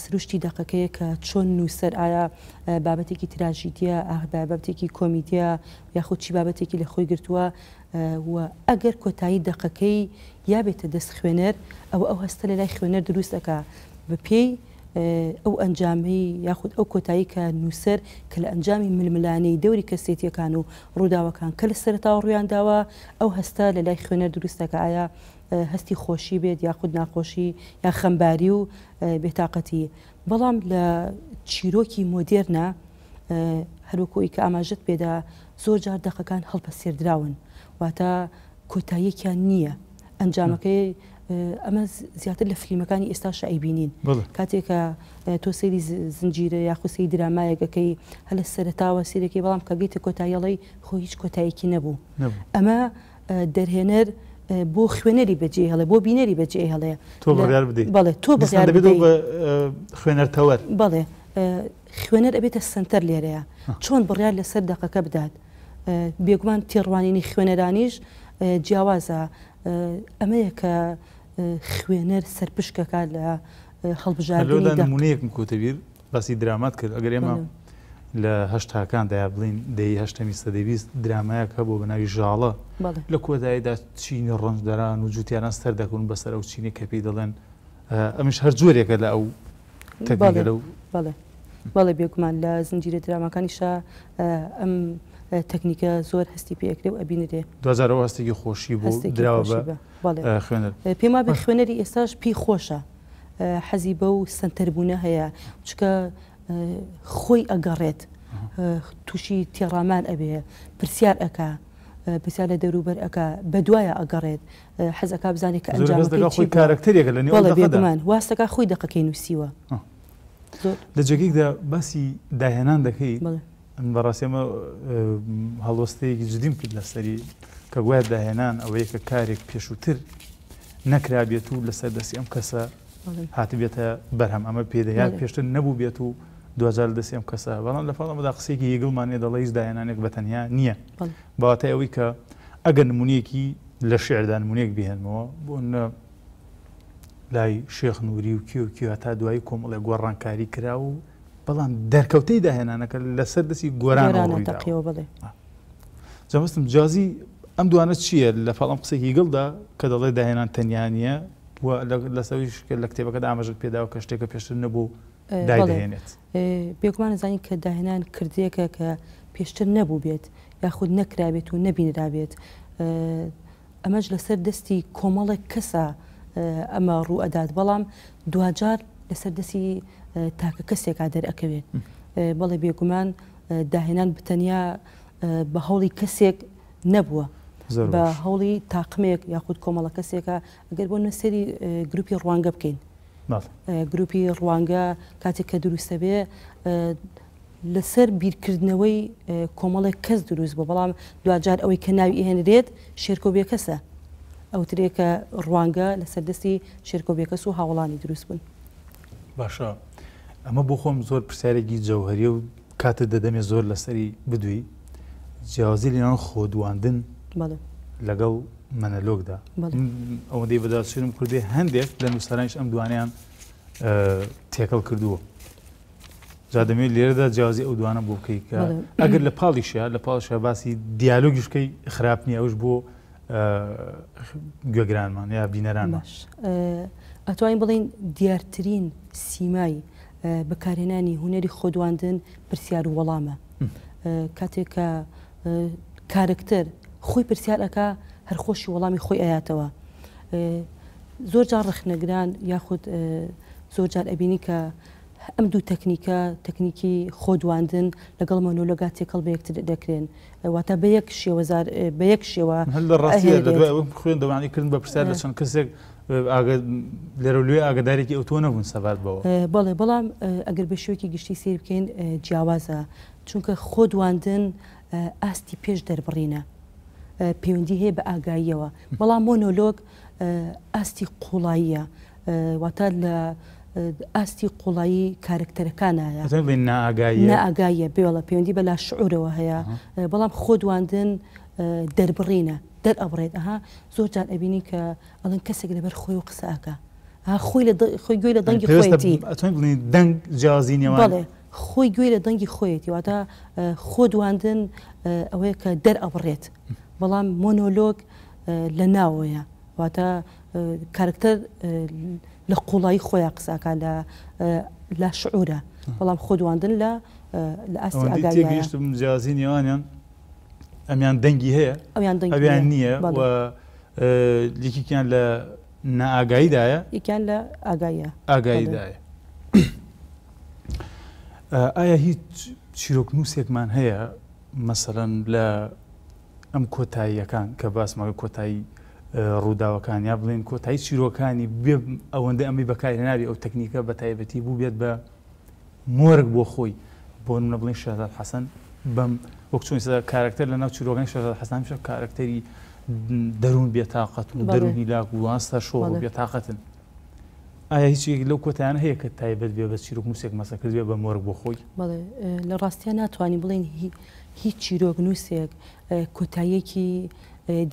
سروشتی دەقەکەیە کە چۆن نووسەر ئایا بابەتێکی تراژیدە بابەتێکی کۆمیدیا یاخودچی بابەتێکی لە خۆی گرتووە ئەگەر کۆتایی دەقەکەی یا بێتە دەست خوێنەر ئەو ئەو هەستە لە لای خوێنەر دروستەکە بە پێی ئەو ئەنجامی یاخود ئەو کۆتایی کە نووسەر کە لە ئەنجامی ململانەی دەوری کەسێتیەکان و ڕووداوەکان کە لە سەرتاوە ڕوویانداوە ئەو هەستا لە لای خوێنەر دروستەکە ئایا هەستی خۆشی بێت یاخود ناخۆشی یا خەمباری و بێتاقەتی بەڵام لە چیرۆکی مۆدررنە هەروکۆی کە ئاماژت پێدا زۆر جار دەخەکان هەڵپە سێردراون واتە کۆتاییەکیان نییە ئەنجامەکەی ئەمە زیاتر لە فیلمەکانی ئێستا شعیبینین کاتێکە تۆ سری زنجیرە یاخوسی درامایەکەکەی هە لە سەرتاوە سیرەکەی بەڵام کەگەیتە کۆتاییڵی خۆ هیچ کۆتاییکی نەبوو ئەمە دەرهێنەر بۆ خوێنەری بەجێ هەڵێ بۆ بینەری بەجێ هەڵەیە تۆ بڵێ تۆ خوێنەرتەوەەر بڵێ خوێنەر ئەبێتە سنتەر لێرەیە چۆن بڕیار لەسەر دقەکە بدات بێگومان تێڕوانینی خوێنەرانیش جیاوازە ئەمەیە کە خوێنەر سەرپشکەکە لە هەڵبژارمونەیەکم کۆتەبیر باسی درامات کرد ئەگەر ئێمە لە هەشتاکان دایا بڵین دەی هەشتەمی سەدەویست درامایەکە بۆ بەناوی ژاڵە لە کۆدایدا چینی ڕنجدەران و جووتیانە سەر دەکەون بەسەر ئەو چینی کەپی دەڵێن ئەمیش هەر جۆرێکە لە ئەو تەگەلە بەڵێ بێکمان لە زنجیرە درامەکانیشە ئەم تەکنیکە زۆر هەستی پێکرێ و ئەبینێ 2000 هەستێکی خۆشی بوو خوێنەر پێما بە خوێنەری ئێستاش پێی خۆشە حەزی بە و سنتەربوونە هەیە چکە خۆی ئەگەڕێت تووشی تێڕامان ئەبێ پرسیار ئەکا پرسیار لە دەروبەر ئەکە بەدوایە ئەگەڕێت حەزەکە بزانێت کە ئەنجام خۆی کارکتەرێکە لە نێوەڵمان واستەکە خۆی دقەکەی نووسیوە لە جێگەیکدا باسی داهێنان دەکەیت ئەم بەڕاستێمە هەڵۆستەیەکی جدیم کرد لە سەری کە گوایە داهێنان ئەوەیە کە کارێک پێشووتر نەکرابێت و لەسەر دەستی ئەم کەسە هاتبێتە بەرهەم ئەمە پێدەیان پێشتر نەبوو بێت و دوزار دەستی ئەم کەسە بەڵام لە فڵمەدا قسێکی یگڵمانێ دەڵیش داهێنانێک بەتەنیا نییە باواتە ئەوەی کە ئەگەر نمونونیەکی لە شێردان مونێک بهێنمەوە بۆ لای شێخ نووری و کی و کیوە تا دوای کۆمەڵێ گۆڕانکاری کرا و بەڵام دەرکەوتەی داهێنانەکە لەسەر دەسی گۆرانەوە بڵێ جەمەستم جیازی ئەم دوانە چییە لە فەڵام قسە هیگڵدا کە دەڵێ داهێنان تەنیانە لەسەویش لە کتێبەکە ئاماژت پێداوە کە شتێکە پێشتر نەبوو داهێنێت بێگومان زانی کە داهێنان کردیەکە کە پێشتر نەبوو بێت یاخود نەکرابێت و نەبینرابێت ئەمەش لەسەر دەستی کۆمەڵێک کەسە ئەمە ڕوو ئەدات بەڵام دوجار لەسەر دەستی تاکە کەسێکا دەرەکەوێت بەڵێ بێگومان داهێنان بتەنیا بە هەوڵی کەسێک نەبووە بە هەوڵی تاقمێک یاخود کۆمەڵە کەسێکە ئەگەر بۆ نەسەری گروپی ڕوانگە بکەین گروپی ڕوانگە کاتێک کە دروستە بێ لەسەر بیرکردنەوەی کۆمەڵێک کەس دروست بە بەڵام دوجار ئەوەی کە ناوی ئێنرێت شێرکۆبیە کەسە ئەوترێکە ڕوانگە لەسەر دەستی شێرکۆبیە کەس و هاوڵانی دروست بن باشە ئەمە بۆ خۆم زۆر پرسیارێکی جەوهری و کاتە دەدەمێ زۆر لەسەری بدوی جیازی لێنان خۆدواندن لەگەڵ مەنەلۆکدا ئەوەندەی بەداسوورم کوردی هەندێک لە نووسرانش ئەم دوانیان تێکەڵ کردووە زادەمێت لێرەدا جیازی ئەو دوانە بۆ بکەی کە ئەگەر لە پاڵیشە لە پاڵشە باسی دیالۆگیشکەی خراپنی ئەوش بۆ گوێگرانمان یا بینەران باش ئەتوانین بڵین دیارترین سیمایی بەکارهێنانی هوەری خۆدواندن پرسیار و وەڵامە کاتێک کە کارکتەر خۆی پرسیارەکە هەرخۆشی وەڵامی خۆی ئاياتەوە زۆر جار ڕخنەگران یاخود زۆر جار ئەبینی کە ئەم دوو تەکنیکە تەکنیکی خۆدواندن لەگەڵ مۆنۆلۆگات تێکەڵ بە یەکتر دەکرێن واتە بە یەک شێوەزار بە یەک شێوە خوێن دەوانیکردن بە پرسیار لە چەند کەسێک لەرە لێ ئاگدارێکی ئەوتۆ نەبوون سەبات بەوە بەڵێ بەڵام ئەگەر بە شوێکی گشتی سیر بکەین جیاوازە چونکە خۆ دواندن ئاستی پێش دەربڕینە پەیوەندی هەیە بە ئاگاییەوە بەڵام مۆنۆلۆگ ئاستی قوڵاییە واتە لە ئاستی قوڵایی کارکتەرەکانایە ئاگایە بێڵە پەیوەندی بەلا شعورەوە هەیە بەڵام خۆ دواندن دەربڕینە دەر ئەبڕێت ئەها زۆر جار ئەبینی کە ئەڵن کەسێک لەبەر خۆی و قسەکە خۆی خۆی گوێ لە دەنگی خۆیەتی دەنگ جیازینەوە خۆی گوێ لە دەنگی خۆیەتی واتە خۆ دواندن ئەوەیە کە دەر ئەبڕێت بەڵام مۆنۆلۆگ لە ناوەیە واتە کارکتەر لە قوڵایی خۆیان قساکە لە لە شعورە بەڵام خۆ دواندن لە لە ئاسی ئاگایشتم جیازینیوانیان ئەمیان دەنگی هەیە ئەویان نییە لیکیان لە ناگاییدایە یکیان لە ئاگایە ئاگاییدایە ئایا هیچ چیرۆک نووسێکمان هەیە مەسەەن لە ئەم کۆتاییەکان کە باسمەکە کۆتایی ڕووداوەکان یا بڵێن کۆتایی چیرۆکانی ئەوەندە ئەمی بەکارهێناری ئەو تەکنیکە بە تایبەتی بوو بێت بە مۆرگ بۆ خۆی بۆ نە بڵین شەزار حەسەن بەم وەک چون کارکتەر لە ناو چیرۆگەن ش حەسانش کارکتەری دەروون بێتاقەت و دەرونی لاک و وانستە شۆ بێتاقەتن ئایا هیچ لەو کۆتیان هەیە کە تایبەت بێ بە چیرۆک موسێک مەسەکردێ بە مۆرگ بۆ خۆی لە ڕاستیان ناتوانانی بڵێن هیچ چیرۆک نووسێک کۆتاییەکی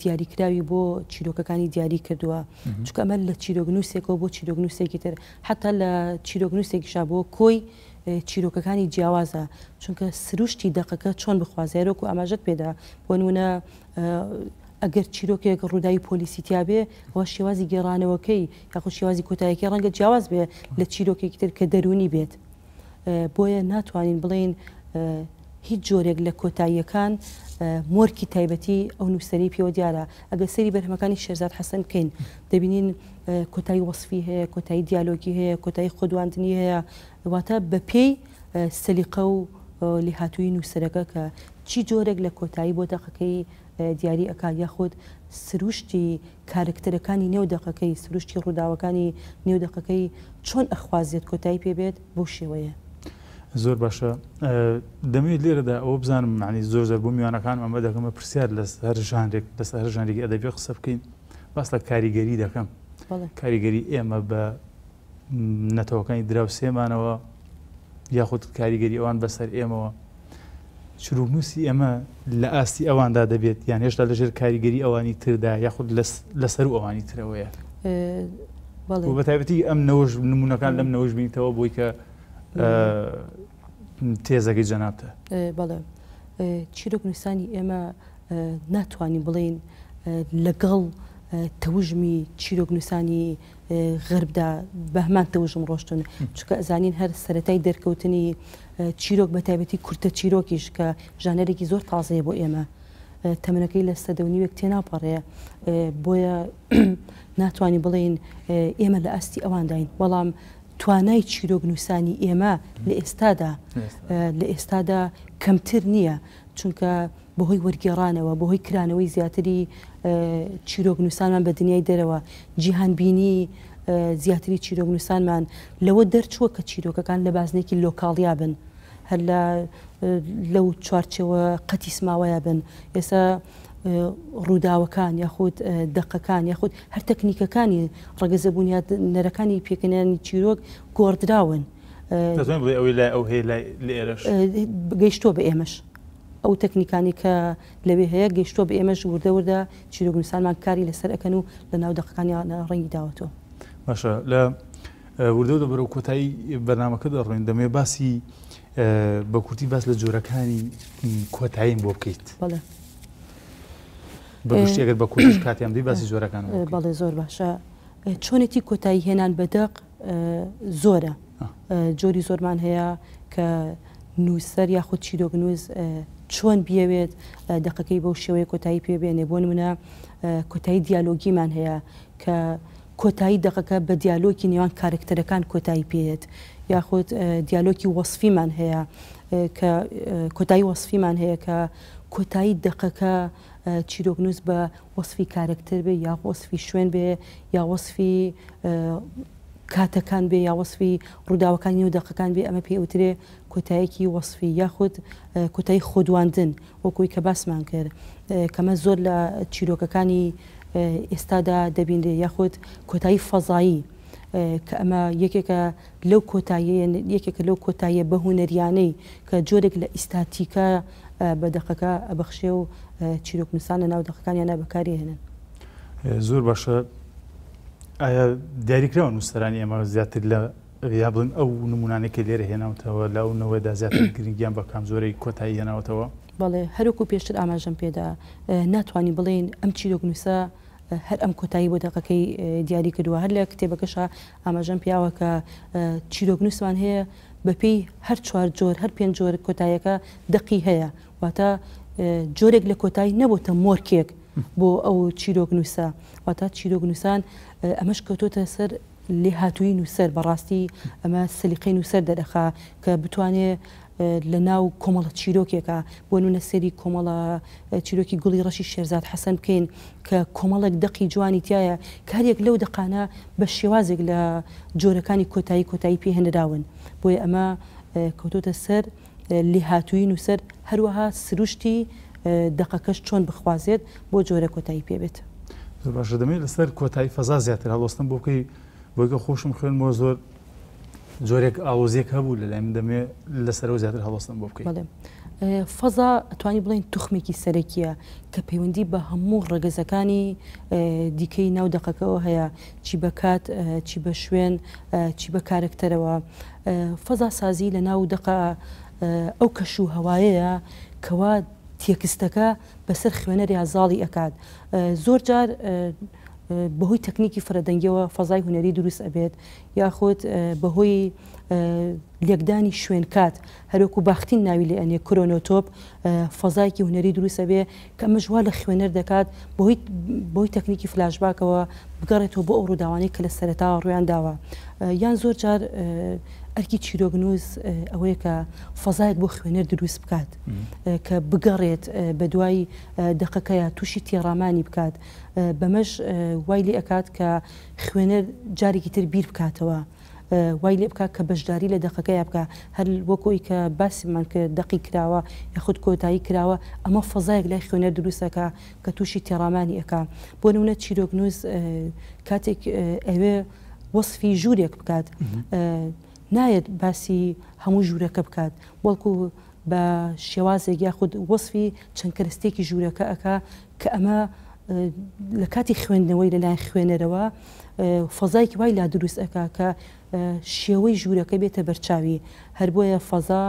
دیاریکراوی بۆ چیرۆکەکانی دیاری کردووە چکە ئەمە لە چیرۆگنووسێکەوە بۆ چیرۆگنووسێکی تر حتا لە چیرۆگنووسێکیشا بۆ کۆی چیرۆکەکانی جیاوازە چونکە سروشتی دقەکە چۆن بخوازیارۆک و ئاماژت پێدا بۆ نمونە ئەگەر چیرۆکێک ڕووداوی پۆلیسییا بێ ەوە شێوازی گێڕانەوەکەی یاخۆ شێوازی کۆتایەکی ڕەنگە جیاواز بێ لە چیرۆکێکی تر کە دەرونی بێت بۆیە ناتوانین بڵین هیچ جۆرێک لە کۆتاییەکان مۆرکی تایبەتی ئەو نووسری پێوە دیارە ئەگە سەری بەرهمەکانی شێرزاد حەسەن بکەین دەبینین کۆتایی وەصفی هەیە کۆتایی دیالۆگی هەیە کۆتایی خۆدواندنی هەیە واتە بە پێی سەلیقە و لی هاتووی نووسەرەکە کە چی جۆرێک لە کۆتایی بۆ دەقەکەی دیاری ئەک یاخود سروشتی کارکتەرەکانی نێو دەقەکەی سروشتی ڕووداوەکانی نێو دەقەکەی چۆن ئەخوازیت کۆتایی پێبێت بۆ شێوەیە زۆر باشە دەمەوێت لێرەدا ئەوە بزانم معنی زۆر زەر بوو میوانەکان ئەمە دەکەمە پرسیار لە هەر ژانێک لەس هەر ژانێکی ئەدەبی قسە بکەین باس لە کاریگەری دەکەم کاریگەری ئێمە بە نەتەوەکانی دراو سێمانەوە یاخود کاریگەری ئەوان بەسەر ئێمەوە شروعنووسی ئەمە لە ئاستی ئەواندا دەبێت یان هێشتا لەژێر کاریگەری ئەوانی تردا یاخود لەسەر و ئەوانی ترەوەیە بەتایبەتی ئەم نەوەژ نمونونەکان لەم نەوەژ بینیتەوە بۆی کە تێزەکەی جەناتە بەڵێ چیرۆک نووسانی ئێمە ناتوانین بڵین لەگەڵ تەوژمی چیرۆک نووسانی غربدا بەمان تەوژم ڕۆشتن چکە ئەزانین هەر سەتای دەرکەوتنی چیرۆک بە تایبەتی کورتە چیرۆکیش کە ژانەرێکی زۆر تازەیە بۆ ئێمە تەمەەکەی لە سەدەونیوێک تێناپەڕەیە بۆیە ناتوانین بڵین ئێمە لە ئەستی ئەوانداین وەڵام توانای چیرۆگنووسانی ئێمە لە ئێستادا لە ئێستادا کەمتر نییە چونکە بەهۆی وەرگێڕانەوە بەهۆی کرانەوەی زیاتری چیرۆگنووسانمان بە دنیای دەرەوە جیهانبینی زیاتری چیرۆگنووسانمان لەوە دەرچووە کە چیرۆکەکان لە بازنێکی لۆکاڵیا بن هەر لە لەو چوارچەوە قەتی سماوەیە بن ئێستا ڕووداوەکان یاخود دقەکان یاخود هەر تەکنیکەکانی ڕگەزەبوونیات نەرەکانی پێکەنیانی چیرۆک گۆڕدراون گەیشتۆ بە ئێمەش ئەو تەکنیکانی کە لەوێ هەیە گەیشتۆ بە ئێمەش وردەوردا چیرۆگونسانمان کاری لەسەر ئەەکەن و لە ناو دقەکانیان ڕەنگی داوەتەوە باشە لە وردە دە بەرەو کۆتایی بەنامەکە دەڕێن دەمێ باسی بە کورتی باس لە جۆرەکانی کۆتاییم بۆ بکەیت. بەشتێگەر بە کوردش کاتیان دی باسی زۆرەکان بەڵێ زۆر باشە چۆنێتی کۆتایی هێنان بەدەق زۆرە جۆری زۆرمان هەیە کە نووسەر یاخود چیرۆک نووز چۆن بیاوێت دقەکەی بەو شێوەیە کۆتایی پێبێنێ بۆن منە کۆتایی دیالۆگیمان هەیە کە کۆتایی دقەکە بە دیالۆکی نێوان کارکتەرەکان کۆتایی پێێت یاخود دیالۆکی وەصفیمان هەیە کە کۆتایی وەصفیمان هەیە کە کۆتایی دقەکە چیرۆکنووس بە وەصفی کارکتەر بێ یا وەصفی شوێن بێ یا وەصفی کاتەکان بێ یا وەصفی ڕووداوەکانی و دەقەکان بێ ئەمە پێوترێ کۆتایەکی وەصفی یاخود کۆتایی خۆدواندن وەکوی کە باسمان کرد کەمە زۆر لە چیرۆکەکانی ئێستادا دەبینێ یاخود کۆتایی فەزایی. کە ئەمە یەکێکە لەو کۆتاییە یەکێکە لەو کۆتاییە بە هوەریانەی کە جۆرێک لە ئیستاتیکە بە دقەکە ئەبەخشێ و چیرۆکنسانە ناو دقەکانیان بەکاری هێنن زۆر باشە ئایا دیاریکراوە نووسەرانی ئێمە زیاتر لە یا بڵن ئەو نمونانێکی لێرە هێناوتەوە لەو نەوەدا زیاتر گرنگیان بە کام زۆرەی کۆتایی هێناوتەوە بەڵێ هەروکو پێشتر ئاماژەم پێدا ناتوانانی بڵین ئەم چیرۆکنووسە هەر ئەم کۆتایی بۆ دەقەکەی دیاری کردووە هەر لە کتێبەکەشە ئاماژەم پیاوە کە چیرۆکنووسمان هەیە بەپی هەر چوار جۆر هەر پێنج جۆر کۆتایەکە دقی هەیە واتە جۆرێک لە کۆتایی نەبووتە مۆرکێک بۆ ئەو چیرۆکنووسە واتە چیرۆکنووسان ئەمەش کەوتۆتە سەر لێ هاتووی نووسەر بەڕاستی ئەمە سلیقین و سەر دەدەخا کە بتوانێت لە ناو کۆمەڵە چیرۆکێکە بۆ نونە سەری کۆمەڵە چیرۆکی گوڵی ڕەشی شێرزاد حەسەن بکەین کە کۆمەڵک دەقی جوانی تایە کارێک لەو دەقانە بە شێوازێک لە جۆرەکانی کۆتایی کۆتایی پێ هێنراون بۆیە ئەمە کەوتۆتە سەر لی هاتووین و سەر هەروەها سروشتی دقەکەش چۆن بخوازێت بۆ جۆرە کۆتایی پێبێت باشە دەمێت لەسەر کۆتایی فەزا زیاتر هەڵۆستم بۆکەی بۆگە خۆشم خوێن بۆ زۆر جۆرێک ئاوۆزیەک هەبوو لە لای من دەمێ لەسەرەوە زیاتر هەڵستم بۆ بکەین فەزا ئەتوانی بڵین توخمێکی سەرەکیە کە پەیوەندی بە هەموو ڕێگەزەکانی دیکەی ناو دەقەکەەوە هەیە چی بەکات چی بە شوێن چی بە کارکتەرەوە فەزا سازی لە ناو دقا ئەو کەش و هەوایەیە کەوا تێکستەکە بەسەر خوێنەری ئازاڵی ئەکات زۆر جار بەهۆی تەکنیکی فرەدەنگەوە فەزای هوەری دروست ئەبێت یاخود بەهۆی لێکدانی شوێن کات هەروکو باختین ناوی لە ئەنێ کرۆنۆتۆپ فەزایکی هوەری دروست ئەبێ کەمەژوا لە خوێنەر دەکات بۆی تەکنیکی فلاشباکەوە بگەڕێتەوە بۆ ئەو ڕووداوانی کە لە سەرتا ڕویان داوە یان زۆر جار ئەرکی چیرۆگنووز ئەوەیە کە فەزایەک بۆ خوێنەر دروست بکات کە بگەڕێت بە دوای دقەکەیە تووشی تێڕامانی بکات بەمەش وایلی ئەکات کە خوێنەر جارێکی تر بیر بکاتەوە. وای لێ بکە کە بەشداری لە دقەکەی بکە هەر وەکۆی کە باسیمان کە دقی کراوە یخود کۆتایی کراوە ئەمە فەزایەک لای خوێنەر دروستەکە کە تووشی تێڕامانی ئەەکە بۆ نمونە چیرۆکنوز کاتێک ئەوێ وەصفی ژوورێک بکات نایەت باسی هەموو ژوورەکە بکات وەڵکو بە شێوازێک یاخود وەصفی چەند کەستێکی ژوورەکە ئەکا کە ئەمە لە کاتی خوێندنەوەی لەلای خوێنەرەوە فەزایکی وای لا دروست ئەکا کە شێوەی ژوورەکە بێتە بەرچاوی هەر بۆیە فەزا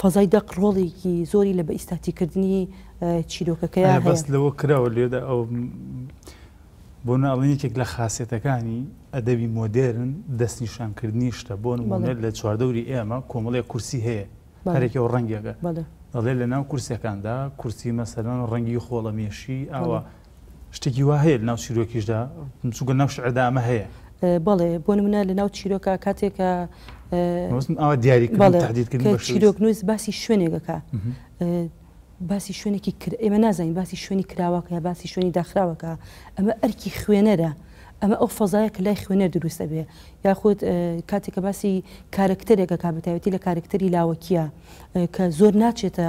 فەزای دەق ڕۆڵێکی زۆری لە بە ئیستاتیکردنی چیرۆکەکەی بەست لەوە کراوە لێدا ئەو بۆ ناڵێنێکێک لە خاصێتەکانی ئەدەبی مۆدێرن دەستنیشانکردنی شتە بۆن مۆنێت لە چواردەوری ئێمە کۆمەڵی کورسی هەیە هەرێکەوە ڕەنگێکە دەڵێ لە ناو کورسەکاندا کورسی مەسەران ڕەنگی خۆڵەمێشی ئاوە شتێکی وا هەیە لە ناو چیرۆکیشدا چوگە ناو شعدامە هەیە بەڵێ بۆ منە لە ناو چیرۆکە کاتێکە ئەوە دیاریکردن چیرۆک نوێز باسی شوێنێکەکە باسی شوێنێکی ئێمە نازانین باسی شوێنی کراوەکە یا باسی شوێنی داخراوەکە ئەمە ئەرکی خوێنەرە. ئەمە ئەو فەزایە کە لای خوێنە دروستە بێ یاخود کاتێککە باسی کارکتەرێکە کا بەتایەتی لە کارکتەری لاوەکیە کە زۆر ناچێتە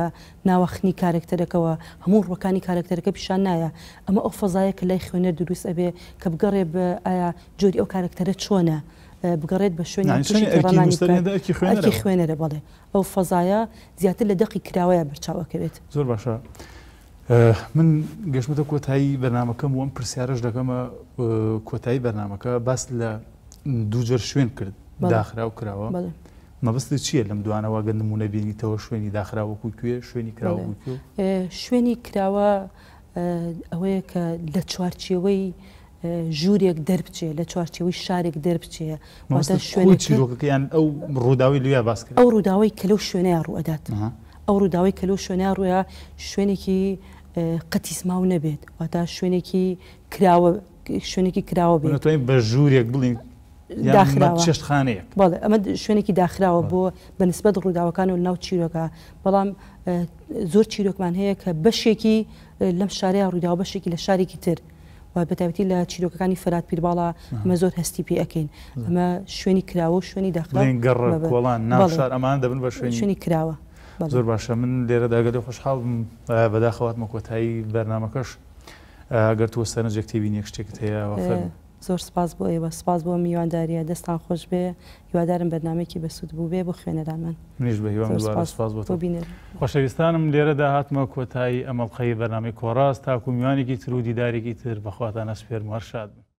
ناوەخنی کارکتەرەکەەوە هەموو ڕوەکانی کارکتەرەکە پیشان نایە ئەمە ئەو فەزایە کە لای خوێنە دروست ئەبێ کە بگەڕێ بە ئایا جۆری ئەو کارکتەرە چۆنە. بگەڕێت بە شوێنی خوێنەرە بڵێ ئەو فەزایە زیاتر لە دەقی کراوەیە بەرچاوەکەوێت زۆر باشە من گەشتمەتە کۆتایی بەنامەکەم وەم پرسیارش دەکەمە کۆتایی بەنامەکە باس لە دووجر شوێن کرد داخرا و کراوە مەبستی چییە لەم دوانەوە گە نمونە بینیتەوە شوێنی داخراوەکو کوێ شوێنی کراوە شوێنی کراوە ئەوەیە کە لە چوارچیەوەی ژوورێک دەربچێ لە چوارچەوەی شارێک دەربچێ شوێنەکەیان ئەو ڕووداوی لویا باس ئەو ڕووداوی کەلو شوێنەیە ڕوەدات ئەو ڕووداوی کەلو شوێنە ڕویا شوێنێکی قەتیسما و نەبێت واتا شوێنێکی کراوە شوێنێکی کراوە بێتین بە ژوورێک بڵین شخانەیە ئەمە شوێنێکی داخراوە بۆ بەنسبەت ڕووداوەکان و ناو چیرۆکە بەڵام زۆر چیرۆکمان هەیە کە بەشێکی لەم شارەیە ڕووداوە بەشێکی لە شارێکی تر و بەتابەتی لە چیرۆکەکانی فەرات پیرباڵا ئەمە زۆر هەستی پێ ئەەکەین ئەمە شوێنی کراوە و شوێنی داخراوە گەڕ کۆڵان ناوشار ئەمان دەبن بە شوێنی کراوە زۆر باشە من لێرە داگەری خۆشحاڵ بەداخەواتمە کۆتایی بەرنمەکەش ئەگەر تووە سەرنجێکتیوی نیە شتێکت هەیە زۆر سپاس بۆ ئێوە سپاس بۆ میوانداریە دەستان خۆش بێ هیوادارم بەنامێکی بەسوود بوو بێ بۆ خوێنەدان من منیش بە هیواسپاس بۆ خۆشەویستانم لێرە داهاتمە کۆتایی ئەمەڵقەی بەنامی کۆڕاست تاکو میوانێکی تر و دیدارێکی تر بەخواتانە سپێر مەرشاد بن